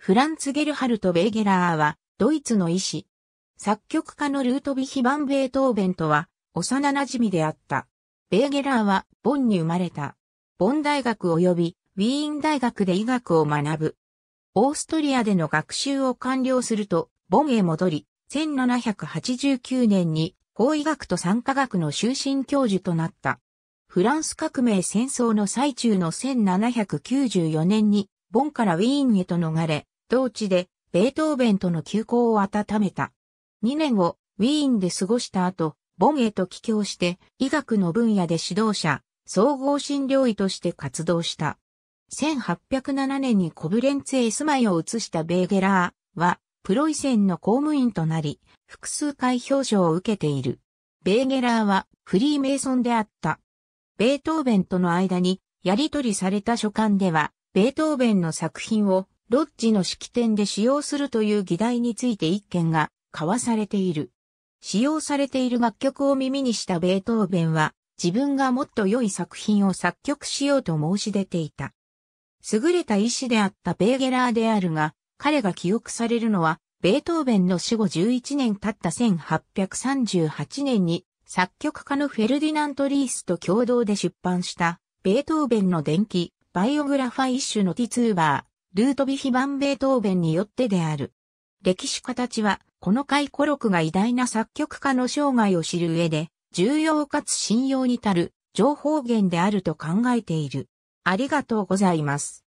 フランツ・ゲルハルト・ベーゲラーは、ドイツの医師。作曲家のルートビヒ・バン・ベートーベンとは、幼馴染であった。ベーゲラーは、ボンに生まれた。ボン大学及び、ウィーン大学で医学を学ぶ。オーストリアでの学習を完了すると、ボンへ戻り、1789年に、法医学と産科学の終身教授となった。フランス革命戦争の最中の1794年にボンからウィーンへと逃れ、同地でベートーベンとの休校を温めた。2年をウィーンで過ごした後、ボンへと帰郷して、医学の分野で指導者、総合診療医として活動した。1807年にコブレンツへ住まいを移したベーゲラーは、プロイセンの公務員となり、複数回表彰を受けている。ベーゲラーはフリーメイソンであった。ベートーベンとの間にやり取りされた書簡では、ベートーベンの作品をロッジの式典で使用するという議題について一件が交わされている。使用されている楽曲を耳にしたベートーベンは自分がもっと良い作品を作曲しようと申し出ていた。優れた医師であったベーゲラーであるが、彼が記憶されるのは、ベートーベンの死後11年経った1838年に、作曲家のフェルディナント・リースと共同で出版した、ベートーベンの伝記、バイオグラファ一種のティツーバー、ルートビヒンベートーベンによってである。歴史家たちは、この回顧録が偉大な作曲家の生涯を知る上で、重要かつ信用に足る情報源であると考えている。ありがとうございます。